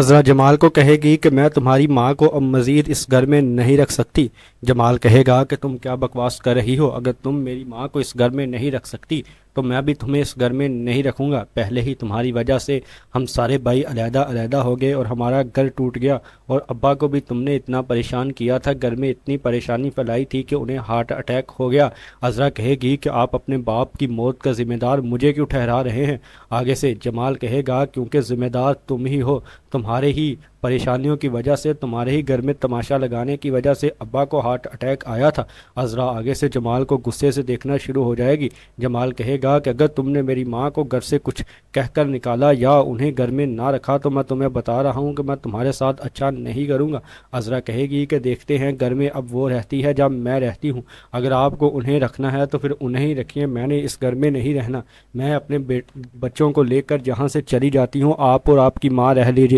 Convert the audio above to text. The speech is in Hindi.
अजरा जमाल को कहेगी कि मैं तुम्हारी माँ को अब मज़ीद इस घर में नहीं रख सकती जमाल कहेगा कि तुम क्या बकवास कर रही हो अगर तुम मेरी माँ को इस घर में नहीं रख सकती तो मैं भी तुम्हें इस घर में नहीं रखूँगा पहले ही तुम्हारी वजह से हम सारे भाई अलहदा अलहदा हो गए और हमारा घर टूट गया और अब्बा को भी तुमने इतना परेशान किया था घर में इतनी परेशानी फैलाई थी कि उन्हें हार्ट अटैक हो गया अजरा कहेगी कि आप अपने बाप की मौत का ज़िम्मेदार मुझे क्यों ठहरा रहे हैं आगे से जमाल कहेगा क्योंकि ज़िम्मेदार तुम ही हो तुम्हारे ही परेशानियों की वजह से तुम्हारे ही घर में तमाशा लगाने की वजह से अब्बा को हार्ट अटैक आया था अजरा आगे से जमाल को गुस्से से देखना शुरू हो जाएगी जमाल कहेगा कि अगर तुमने मेरी माँ को घर से कुछ कहकर निकाला या उन्हें घर में ना रखा तो मैं तुम्हें बता रहा हूँ कि मैं तुम्हारे साथ अच्छा नहीं करूँगा अजरा कहेगी कि देखते हैं घर में अब वो रहती है जब मैं रहती हूँ अगर आपको उन्हें रखना है तो फिर उन्हें ही रखिए मैंने इस घर में नहीं रहना मैं अपने बच्चों को लेकर जहाँ से चली जाती हूँ आप और आपकी माँ रह लीजिए